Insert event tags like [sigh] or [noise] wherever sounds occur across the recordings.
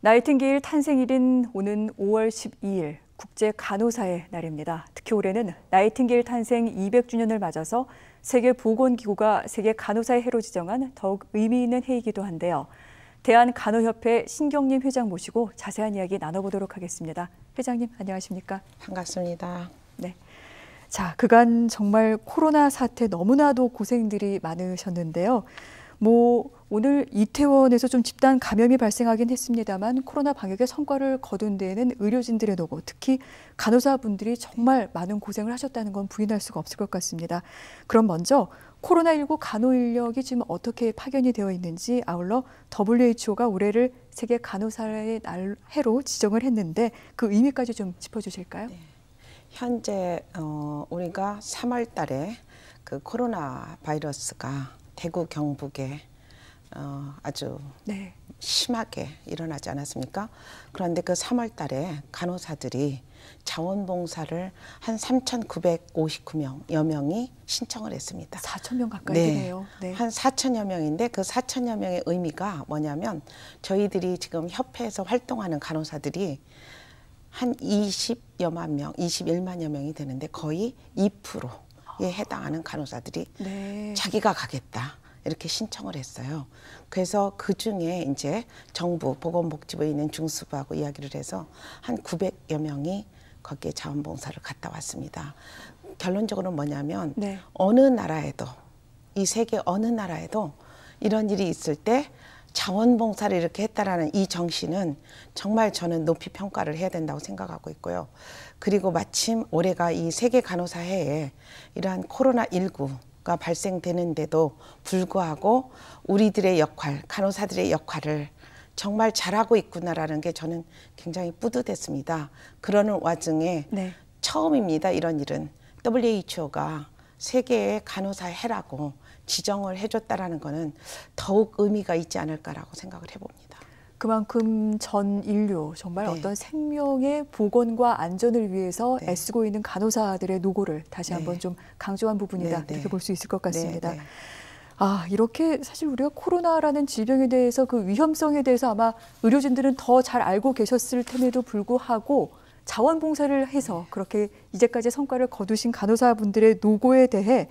나이팅게일 탄생일인 오는 5월 12일 국제 간호사의 날입니다. 특히 올해는 나이팅게일 탄생 200주년을 맞아서 세계 보건기구가 세계 간호사의 해로 지정한 더욱 의미 있는 해이기도 한데요. 대한 간호협회 신경림 회장 모시고 자세한 이야기 나눠보도록 하겠습니다. 회장님 안녕하십니까? 반갑습니다. 네. 자, 그간 정말 코로나 사태 너무나도 고생들이 많으셨는데요. 뭐 오늘 이태원에서 좀 집단 감염이 발생하긴 했습니다만 코로나 방역의 성과를 거둔 데에는 의료진들의 노고, 특히 간호사분들이 정말 많은 고생을 하셨다는 건 부인할 수가 없을 것 같습니다. 그럼 먼저 코로나19 간호 인력이 지금 어떻게 파견이 되어 있는지 아울러 WHO가 올해를 세계 간호사의 날 해로 지정을 했는데 그 의미까지 좀 짚어 주실까요? 네. 현재 어, 우리가 3월 달에 그 코로나 바이러스가 대구 경북에 어, 아주 네. 심하게 일어나지 않았습니까? 그런데 그 3월 달에 간호사들이 자원봉사를 한 3,959명여 명이 신청을 했습니다. 4,000명 가까이 네. 되네요. 네. 한 4,000여 명인데 그 4,000여 명의 의미가 뭐냐면 저희들이 지금 협회에서 활동하는 간호사들이 한 20여만 명, 21만여 명이 되는데 거의 2%에 해당하는 간호사들이 네. 자기가 가겠다. 이렇게 신청을 했어요. 그래서 그 중에 이제 정부 보건복지부에 있는 중수부하고 이야기를 해서 한 900여 명이 거기에 자원봉사를 갔다 왔습니다. 결론적으로 뭐냐면 네. 어느 나라에도 이 세계 어느 나라에도 이런 일이 있을 때 자원봉사를 이렇게 했다라는 이 정신은 정말 저는 높이 평가를 해야 된다고 생각하고 있고요. 그리고 마침 올해가 이 세계 간호사 해에 이러한 코로나 19가 발생되는데도 불구하고 우리들의 역할, 간호사들의 역할을 정말 잘하고 있구나라는 게 저는 굉장히 뿌듯했습니다. 그러는 와중에 네. 처음입니다. 이런 일은 WHO가 세계의 간호사 해라고 지정을 해줬다라는 거는 더욱 의미가 있지 않을까라고 생각을 해봅니다. 그만큼 전 인류 정말 네. 어떤 생명의 복원과 안전을 위해서 네. 애쓰고 있는 간호사들의 노고를 다시 네. 한번 좀 강조한 부분이다 네, 네. 이렇게 볼 수 있을 것 같습니다. 아 이렇게 사실 우리가 코로나라는 질병에 대해서 그 위험성에 대해서 아마 의료진들은 더 잘 알고 계셨을 텐데도 불구하고 자원봉사를 해서 그렇게 이제까지 성과를 거두신 간호사분들의 노고에 대해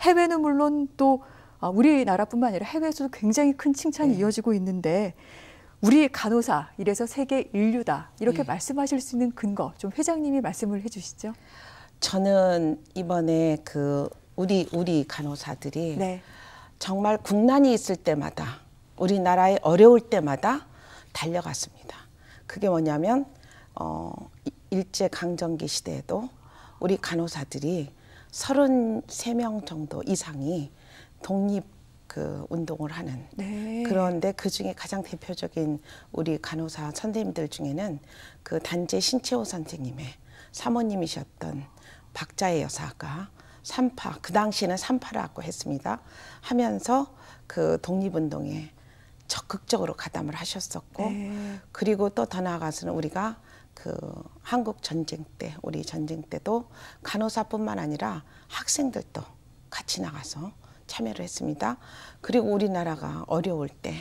해외는 물론 또 아, 우리나라뿐만 아니라 해외에서도 굉장히 큰 칭찬이 이어지고 있는데 우리 간호사 이래서 세계 인류다 이렇게 네. 말씀하실 수 있는 근거 좀 회장님이 말씀을 해주시죠. 저는 이번에 그 우리 우리 간호사들이 네. 정말 국난이 있을 때마다 우리나라에 어려울 때마다 달려갔습니다. 그게 뭐냐면 어, 일제 강점기 시대에도 우리 간호사들이 33명 정도 이상이 독립 그 운동을 하는 네. 그런데 그 중에 가장 대표적인 우리 간호사 선생님들 중에는 그 단재 신채호 선생님의 사모님이셨던 박자의 여사가 삼파 그 당시는 삼파라고 했습니다 하면서 그 독립운동에 적극적으로 가담을 하셨었고 네. 그리고 또 더 나아가서는 우리가 그 한국 전쟁 때 우리 전쟁 때도 간호사뿐만 아니라 학생들도 같이 나가서 참여를 했습니다. 그리고 우리나라가 어려울 때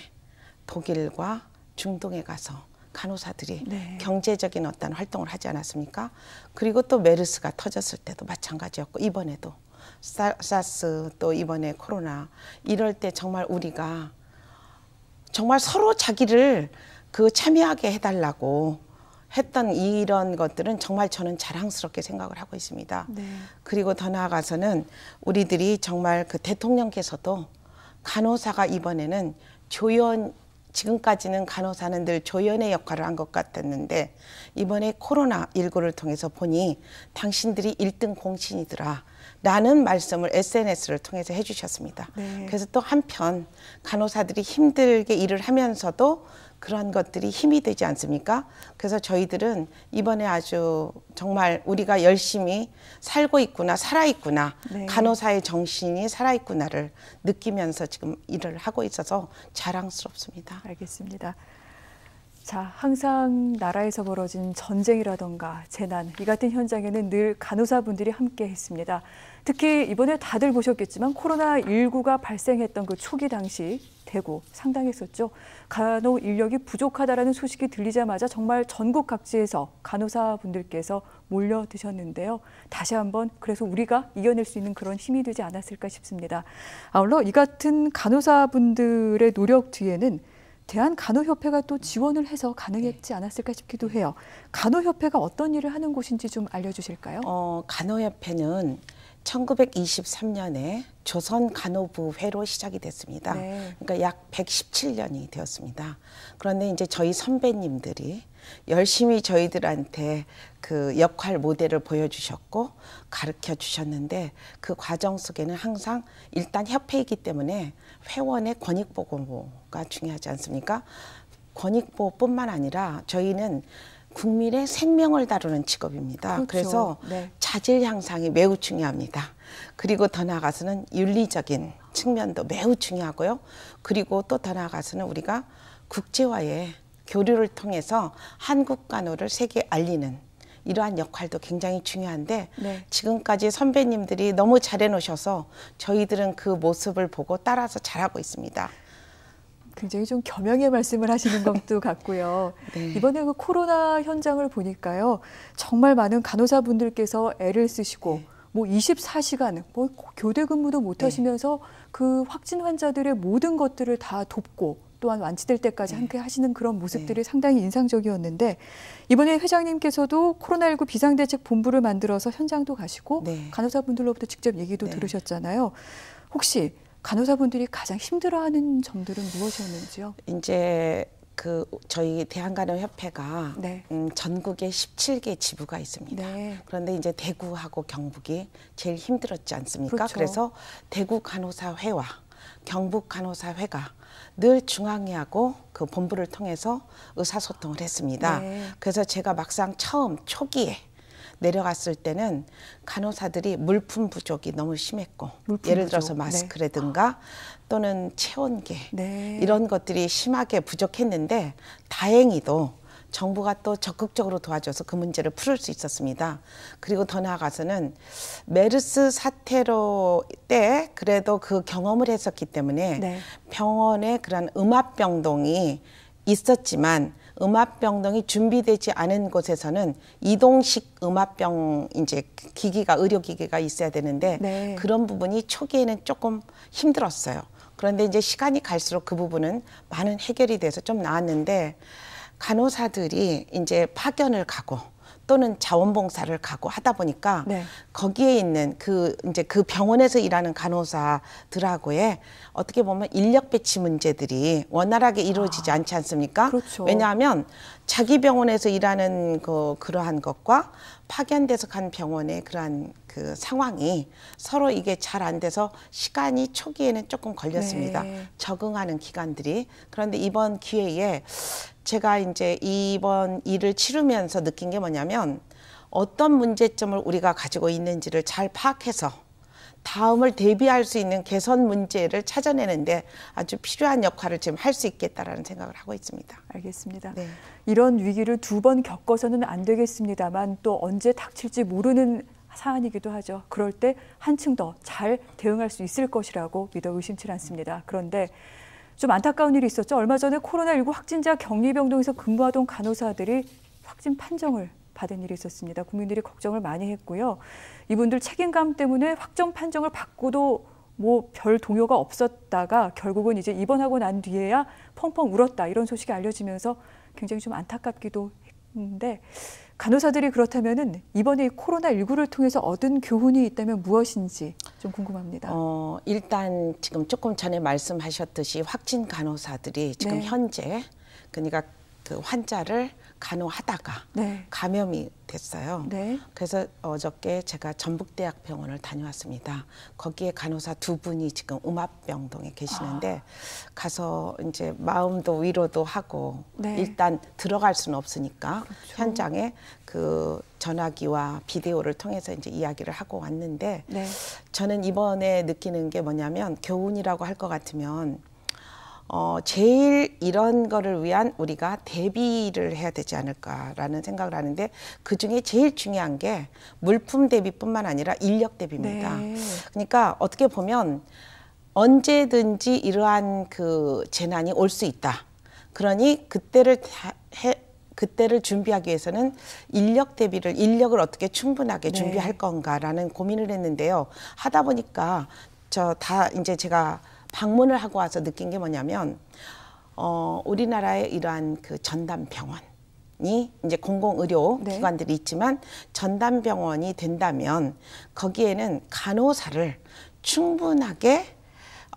독일과 중동에 가서 간호사들이 네. 경제적인 어떤 활동을 하지 않았습니까? 그리고 또 메르스가 터졌을 때도 마찬가지였고 이번에도 사, 스또 이번에 코로나 이럴 때 정말 우리가 정말 서로 자기를 그 참여하게 해달라고 했던 이런 것들은 정말 저는 자랑스럽게 생각을 하고 있습니다. 네. 그리고 더 나아가서는 우리들이 정말 그 대통령께서도 간호사가 이번에는 조연 지금까지는 간호사는 늘 조연의 역할을 한 것 같았는데 이번에 코로나 19를 통해서 보니 당신들이 일등 공신이더라. 라는 말씀을 SNS를 통해서 해주셨습니다. 네. 그래서 또 한편 간호사들이 힘들게 일을 하면서도 그런 것들이 힘이 되지 않습니까? 그래서 저희들은 이번에 아주 정말 우리가 열심히 살고 있구나, 살아있구나, 네. 간호사의 정신이 살아있구나를 느끼면서 지금 일을 하고 있어서 자랑스럽습니다. 알겠습니다. 자, 항상 나라에서 벌어진 전쟁이라던가 재난, 이 같은 현장에는 늘 간호사분들이 함께 했습니다. 특히 이번에 다들 보셨겠지만 코로나19가 발생했던 그 초기 당시 대구 상당했었죠. 간호 인력이 부족하다라는 소식이 들리자마자 정말 전국 각지에서 간호사분들께서 몰려드셨는데요. 다시 한번 그래서 우리가 이겨낼 수 있는 그런 힘이 되지 않았을까 싶습니다. 아울러 이 같은 간호사분들의 노력 뒤에는 대한간호협회가 또 지원을 해서 가능했지 네. 않았을까 싶기도 해요. 간호협회가 어떤 일을 하는 곳인지 좀 알려주실까요? 어, 간호협회는 1923년에 조선 간호부회로 시작이 됐습니다. 네. 그러니까 약 117년이 되었습니다. 그런데 이제 저희 선배님들이 열심히 저희들한테 그 역할 모델을 보여주셨고 가르쳐 주셨는데 그 과정 속에는 항상 일단 협회이기 때문에 회원의 권익보고가 중요하지 않습니까? 권익보호뿐만 아니라 저희는 국민의 생명을 다루는 직업입니다. 그렇죠. 그래서 네. 자질 향상이 매우 중요합니다. 그리고 더 나아가서는 윤리적인 측면도 매우 중요하고요. 그리고 또 더 나아가서는 우리가 국제화의 교류를 통해서 한국 간호를 세계에 알리는 이러한 역할도 굉장히 중요한데 네. 지금까지 선배님들이 너무 잘해 놓으셔서 저희들은 그 모습을 보고 따라서 잘하고 있습니다. 굉장히 좀 겸양의 말씀을 하시는 것도 [laughs] 같고요. 네. 이번에 그 코로나 현장을 보니까요. 정말 많은 간호사분들께서 애를 쓰시고 네. 뭐 24시간 뭐 교대 근무도 못 네. 하시면서 네. 그 확진 환자들의 모든 것들을 다 돕고 또한 완치될 때까지 네. 함께 하시는 그런 모습들이 네. 상당히 인상적이었는데 이번에 회장님께서도 코로나19 비상대책 본부를 만들어서 현장도 가시고 네. 간호사분들로부터 직접 얘기도 들으셨잖아요. 혹시 간호사분들이 가장 힘들어하는 점들은 무엇이었는지요? 이제 그 저희 대한간호협회가 네. 음, 전국에 17개 지부가 있습니다. 네. 그런데 이제 대구하고 경북이 제일 힘들었지 않습니까? 그렇죠. 그래서 대구 간호사회와 경북 간호사회가 늘 중앙위하고 그 본부를 통해서 의사소통을 했습니다. 네. 그래서 제가 막상 처음 초기에 내려갔을 때는 간호사들이 물품 부족이 너무 심했고 물품 예를 들어서 네. 마스크라든가 네. 또는 체온계 네. 이런 것들이 심하게 부족했는데 다행히도 정부가 또 적극적으로 도와줘서 그 문제를 풀을 수 있었습니다. 그리고 더 나아가서는 메르스 사태로 때 그래도 그 경험을 했었기 때문에 네. 병원의 그런 음압 병동이 있었지만 음압병동이 준비되지 않은 곳에서는 이동식 음압병 이제 기기가 의료 기기가 있어야 되는데 네. 그런 부분이 초기에는 조금 힘들었어요. 그런데 이제 시간이 갈수록 그 부분은 많은 해결이 돼서 좀 나았는데 간호사들이 이제 파견을 가고 또는 자원봉사를 가고 하다 보니까 네. 거기에 있는 그 이제 그 병원에서 일하는 간호사들하고의 어떻게 보면 인력 배치 문제들이 원활하게 이루어지지 아. 않지 않습니까? 그렇죠. 왜냐하면 자기 병원에서 일하는 그 그러한 것과 파견돼서 간 병원의 그러한 그 상황이 서로 이게 잘 안 돼서 시간이 초기에는 조금 걸렸습니다. 네. 적응하는 기간들이. 그런데 이번 기회에 제가 이제 이번 일을 치르면서 느낀 게 뭐냐면 어떤 문제점을 우리가 가지고 있는지를 잘 파악해서 다음을 대비할 수 있는 개선 문제를 찾아내는데 아주 필요한 역할을 지금 할 수 있겠다라는 생각을 하고 있습니다. 알겠습니다. 네. 이런 위기를 두 번 겪어서는 안 되겠습니다만 또 언제 닥칠지 모르는 사안이기도 하죠. 그럴 때 한층 더 잘 대응할 수 있을 것이라고 믿어 의심치 않습니다. 그런데 좀 안타까운 일이 있었죠. 얼마 전에 코로나19 확진자 격리병동에서 근무하던 간호사들이 확진 판정을 받은 일이 있었습니다. 국민들이 걱정을 많이 했고요. 이분들 책임감 때문에 확정 판정을 받고도 뭐 별 동요가 없었다가 결국은 이제 입원하고 난 뒤에야 펑펑 울었다 이런 소식이 알려지면서 굉장히 좀 안타깝기도 했는데 간호사들이 그렇다면은 이번에 코로나 19를 통해서 얻은 교훈이 있다면 무엇인지 좀 궁금합니다. 어, 일단 지금 조금 전에 말씀하셨듯이 확진 간호사들이 지금 네. 현재 그러니까 그 환자를 간호하다가 네. 감염이 됐어요. 네. 그래서 어저께 제가 전북대학병원을 다녀왔습니다. 거기에 간호사 두 분이 지금 음압병동에 계시는데 아. 가서 이제 마음도 위로도 하고 네. 일단 들어갈 수는 없으니까 그렇죠. 현장에 그 전화기와 비디오를 통해서 이제 이야기를 하고 왔는데 네. 저는 이번에 느끼는 게 뭐냐면 교훈이라고 할 것 같으면 어, 제일 이런 거를 위한 우리가 대비를 해야 되지 않을까라는 생각을 하는데 그 중에 제일 중요한 게 물품 대비뿐만 아니라 인력 대비입니다. 네. 그러니까 어떻게 보면 언제든지 이러한 그 재난이 올 수 있다. 그러니 그때를 해, 그때를 준비하기 위해서는 인력 대비를 인력을 어떻게 충분하게 네. 준비할 네. 건가라는 고민을 했는데요. 하다 보니까 저 다 이제 제가 방문을 하고 와서 느낀 게 뭐냐면 어, 우리나라의 이러한 그 전담 병원이 이제 공공의료 네. 기관들이 있지만 전담 병원이 된다면 거기에는 간호사를 충분하게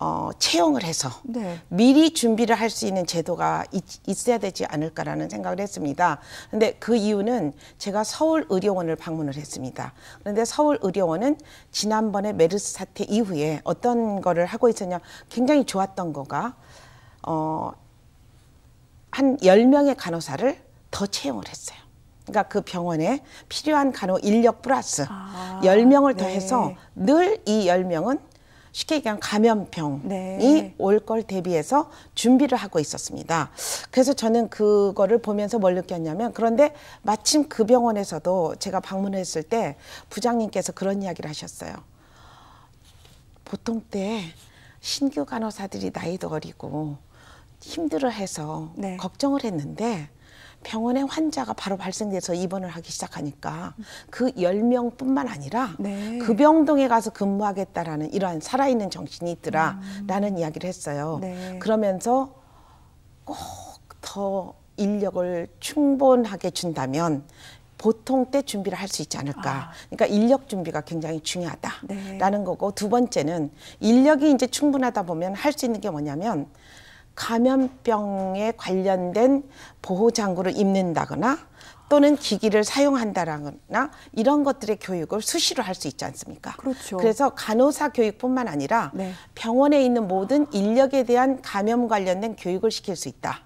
어, 채용을 해서 네. 미리 준비를 할 수 있는 제도가 있, 어야 되지 않을까라는 생각을 했습니다. 그런데 그 이유는 제가 서울의료원을 방문을 했습니다. 그런데 서울의료원은 지난번에 메르스 사태 이후에 어떤 거를 하고 있었냐 굉장히 좋았던 거가 어, 한 10명의 간호사를 더 채용을 했어요. 그러니까 그 병원에 필요한 간호 인력 플러스 아, 10명을 네. 더해서 늘 이 10명은 쉽게 얘기하면 감염병이 네. 올걸 대비해서 준비를 하고 있었습니다. 그래서 저는 그거를 보면서 뭘 느꼈냐면 그런데 마침 그 병원에서도 제가 방문했을 때 부장님께서 그런 이야기를 하셨어요. 보통 때 신규 간호사들이 나이도 어리고 힘들어해서 네. 걱정을 했는데 병원에 환자가 바로 발생돼서 입원을 하기 시작하니까 그 열명뿐만 아니라 네. 그 병동에 가서 근무하겠다라는 이러한 살아있는 정신이 있더라라는 음. 이야기를 했어요. 네. 그러면서 꼭 더 인력을 충분하게 준다면 보통 때 준비를 할 수 있지 않을까. 아. 그러니까 인력 준비가 굉장히 중요하다라는 네. 거고 두 번째는 인력이 이제 충분하다 보면 할 수 있는 게 뭐냐면 감염병에 관련된 보호장구를 입는다거나 또는 기기를 사용한다거나 이런 것들의 교육을 수시로 할 수 있지 않습니까? 그렇죠. 그래서 간호사 교육뿐만 아니라 네. 병원에 있는 모든 인력에 대한 감염 관련된 교육을 시킬 수 있다.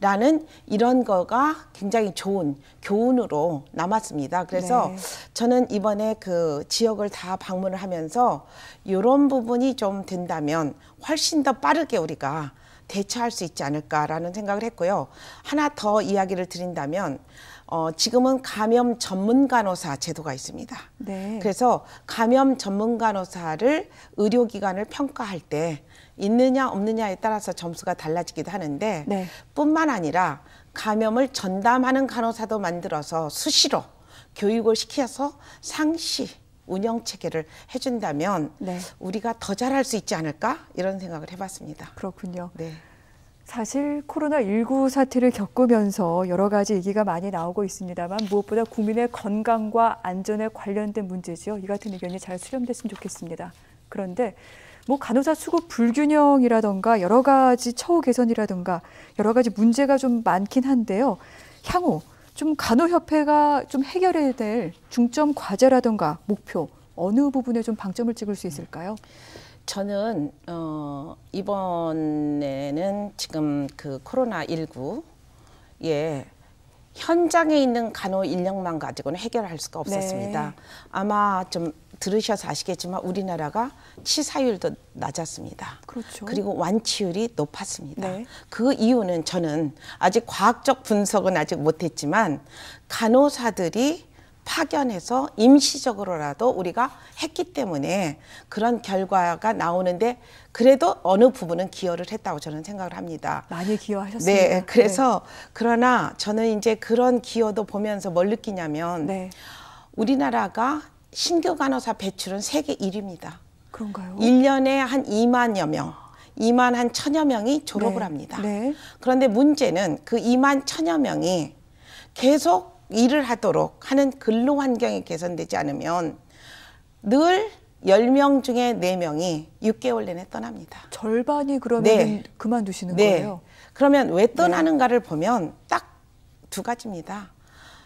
라는 이런 거가 굉장히 좋은 교훈으로 남았습니다. 그래서 네. 저는 이번에 그 지역을 다 방문을 하면서 이런 부분이 좀 된다면 훨씬 더 빠르게 우리가 대처할 수 있지 않을까라는 생각을 했고요. 하나 더 이야기를 드린다면 어, 지금은 감염 전문 간호사 제도가 있습니다. 네. 그래서 감염 전문 간호사를 의료기관을 평가할 때 있느냐 없느냐에 따라서 점수가 달라지기도 하는데 네. 뿐만 아니라 감염을 전담하는 간호사도 만들어서 수시로 교육을 시켜서 상시 운영 체계를 해준다면 네. 우리가 더 잘할 수 있지 않을까 이런 생각을 해봤습니다. 그렇군요. 네. 사실 코로나19 사태를 겪으면서 여러 가지 얘기가 많이 나오고 있습니다만 무엇보다 국민의 건강과 안전에 관련된 문제지요. 이 같은 의견이 잘 수렴됐으면 좋겠습니다. 그런데 뭐 간호사 수급 불균형이라던가 여러 가지 처우 개선이라던가 여러 가지 문제가 좀 많긴 한데요. 향후 좀 간호협회가 좀 해결해야 될 중점 과제라든가 목표 어느 부분에 좀 방점을 찍을 수 있을까요? 저는 어, 이번에는 지금 그 코로나 19에 현장에 있는 간호 인력만 가지고는 해결할 수가 없었습니다. 네. 아마 좀 들으셔서 아시겠지만 우리나라가 치사율도 낮았습니다. 그렇죠. 그리고 완치율이 높았습니다. 네. 그 이유는 저는 아직 과학적 분석은 아직 못했지만 간호사들이 파견해서 임시적으로라도 우리가 했기 때문에 그런 결과가 나오는데 그래도 어느 부분은 기여를 했다고 저는 생각을 합니다. 많이 기여하셨습니다. 네, 네. 그래서 네. 그러나 저는 이제 그런 기여도 보면서 뭘 느끼냐면 네. 우리나라가 신규 간호사 배출은 세계 1위입니다. 그런가요? 1년에 한 2만여 명. 2만 한 천여 명이 졸업을 네. 합니다. 네. 그런데 문제는 그 2만 천여 명이 계속 일을 하도록 하는 근로 환경이 개선되지 않으면 늘열명 중에 네명이 6개월 내내 떠납니다. 절반이 그러면 네. 그만두시는 네. 거예요? 그러면 왜 네. 떠나는가를 보면 딱 두 가지입니다.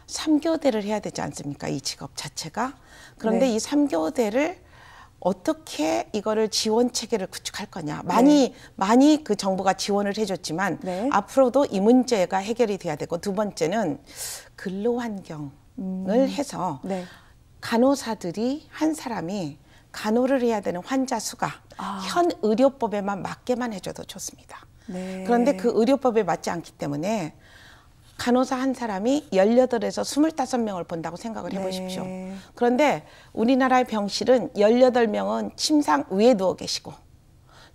삼교대를 해야 되지 않습니까? 이 직업 자체가. 그런데 네. 이 삼교대를 어떻게 이거를 지원 체계를 구축할 거냐. 많이, 네. 많이 그 정부가 지원을 해줬지만 네. 앞으로도 이 문제가 해결이 돼야 되고 두 번째는 근로 환경을 음. 해서 네. 간호사들이 한 사람이 간호를 해야 되는 환자 수가 아. 현 의료법에만 맞게만 해줘도 좋습니다. 네. 그런데 그 의료법에 맞지 않기 때문에 간호사 한 사람이 18에서 25명을 본다고 생각을 네. 해보십시오. 네. 그런데 우리나라의 병실은 18명은 침상 위에 누워 계시고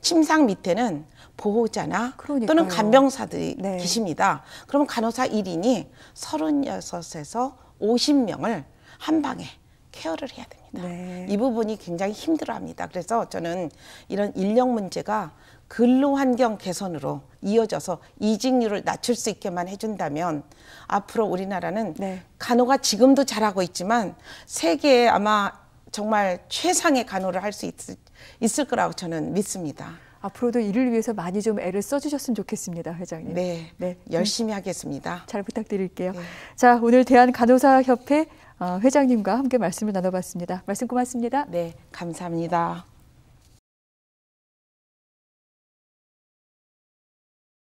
침상 밑에는 보호자나 그러니까요. 또는 간병사들이 네. 계십니다. 그러면 간호사 1인이 36에서 50명을 한 방에 케어를 해야 됩니다. 네. 이 부분이 굉장히 힘들어합니다. 그래서 저는 이런 인력 문제가 근로 환경 개선으로 이어져서 이직률을 낮출 수 있게만 해준다면 앞으로 우리나라는 네. 간호가 지금도 잘하고 있지만 세계에 아마 정말 최상의 간호를 할 수 있을, 거라고 저는 믿습니다. 앞으로도 이를 위해서 많이 좀 애를 써주셨으면 좋겠습니다, 회장님. 네, 네. 열심히 하겠습니다. 잘 부탁드릴게요. 네. 자, 오늘 대한간호사협회 어, 회장님과 함께 말씀을 나눠봤습니다. 말씀 고맙습니다. 네, 감사합니다.